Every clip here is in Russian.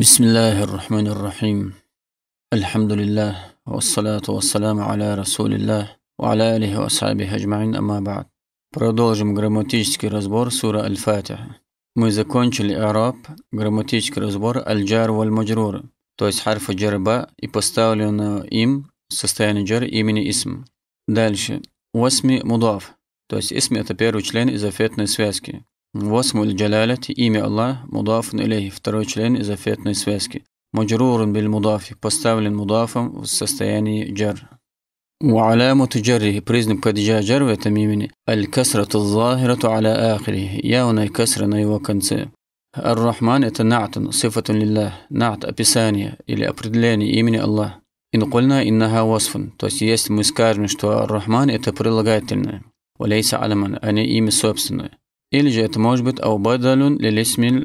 بسم الله الرحمن الرحيم الحمد لله والصلاة والسلام على رسول الله وعلى آله وأصحابه أجمعين أما بعد Продолжим грамматический разбор сура Аль-Фатиха. Мы закончили араб, грамматический разбор аль-джар валь-маджрур, то есть харфа джарба и поставили на им состояние جر имени اسم Дальше. Восьми مضاف то есть اسم это первый член из афетной связки. Васмуль джалялати, имя Аллах, мудафун илей, второй член изофетной связки. Маджрурун биль мудафи, поставлен мудафом в состоянии джар. وعلامة جره признак падежа جر в этом имени الكسرة الظاهرة على آخره явная касра на его конце рахман это نعت صفة لله نعت описание или определение имени Аллах إن иннаха إنها то есть если мы скажем что الرحمن это прилагательное а не имя собственное или же это может быть «аубадалюн лисмиль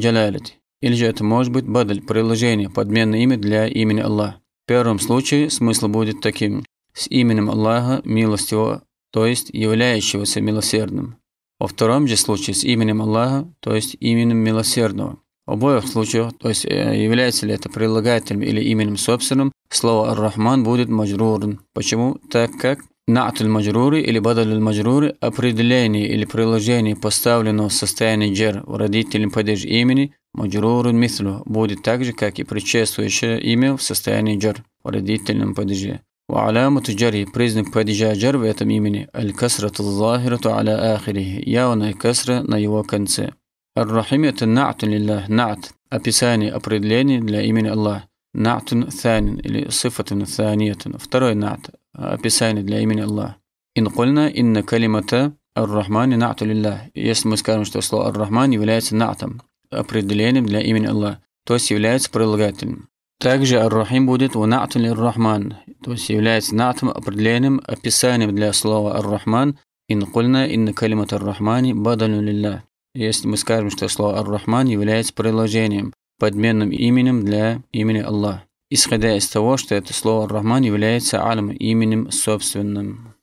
джалалити». Или же это может быть «бадаль» – приложение, подменное имя для имени Аллаха. В первом случае смысл будет таким – с именем Аллаха милостивого, то есть являющегося милосердным. Во втором же случае с именем Аллаха, то есть именем милосердного. В обоих случаях, то есть э, является ли это прилагательным или именем собственным, слово «ар-Рахман» будет маджрурн. Почему? Так как Наат аль-маджрури или бадаль аль-маджрури – определение или приложение, поставленного в состоянии джер родительном падеж имени, маджрурун мислю, будет так же, как и предшествующее имя в состоянии джер в родительном падеже. У وعلامة جري признак падежа جر в этом имени Касра الكسرة الظاهرة على آخره явная касра на его конце. الرحيم это نعت لله نعت описание определение для имени Аллаха نعت ثان или صفة ثانية второй نعت Писание для имени Аллаха. Инкульна инна калимата ар-рахмани на'ту лилlah. Если мы скажем, что слово ар-рахман является на'том, определением для имени Аллаха, то есть является прилагательным. Также ар-рахим будет у на'ту рахман то есть является на'том определением, описанием для слова ар-рахман. Инкульна инна калимата ар-рахмани бадалю лилlah. Если мы скажем, что слово ар-рахман является приложением, подменным именем для имени Аллаха исходя из того, что это слово «Рахман» является алям именем собственным.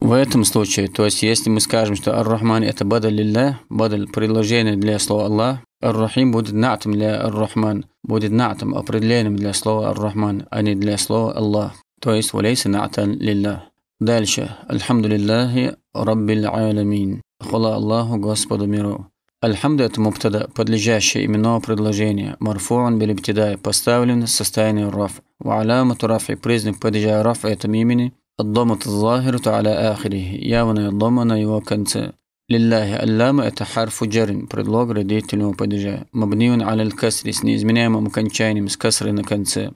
В этом случае, то есть если мы скажем, что «Ар-Рахман» это бадаль лилля, бадаль предложение для слова Аллах, «Ар-Рахим» будет натом для «Ар-Рахман», будет натом определением для слова «Ар-Рахман», а не для слова Аллах, то есть «Валейса натан лилля». Дальше. «Альхамду лилляхи раббил алямин». Хвала Аллаху Господу миру. Аль-хамду – это мубтада, подлежащее именного предложения. Марфуан билибтидай, поставлен в состоянии раф. Ва алама турафи, признак падежа раф этом имени. Аддома тазахиру аля ахирихи, явная дома на его конце. Лиллахи аллама – это харфу джарин, предлог родительного падежа. Мабниун аля касри с неизменяемым окончанием, с касрой на конце.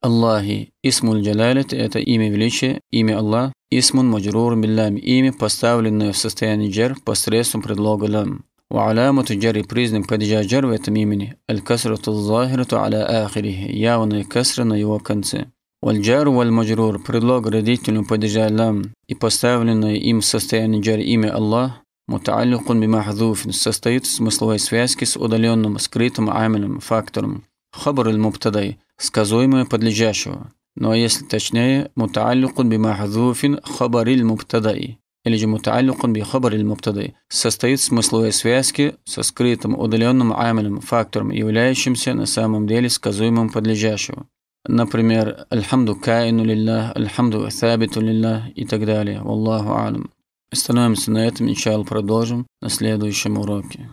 Аллахи – исмуль джалалит – это имя величия, имя Аллах. Исмун маджрур биллам – имя, поставленное в состоянии джар посредством предлога лам. وعلامة جر بريزن قد جاء جر وتميمني الكسرة الظاهرة على آخره يا ون الكسرة نيو كنسة والجار والمجرور بريلوغ رديتن قد جاء لام и им состояние جر имя Аллах متعلق بمحذوف состоит в смысловой связке с удаленным скрытым عاملم фактором خبر المبتدا сказуемое подлежащего но если точнее متعلق بمحذوف خبر المبتدا или же мутаалликун би хабар мубтади состоит в смысловой связке со скрытым удаленным амелем, фактором, являющимся на самом деле сказуемым подлежащего. Например, «Альхамду каину лиллах», «Альхамду сабиту лиллах» и так далее. Валлаху алам. Остановимся на этом, иншалл, продолжим на следующем уроке.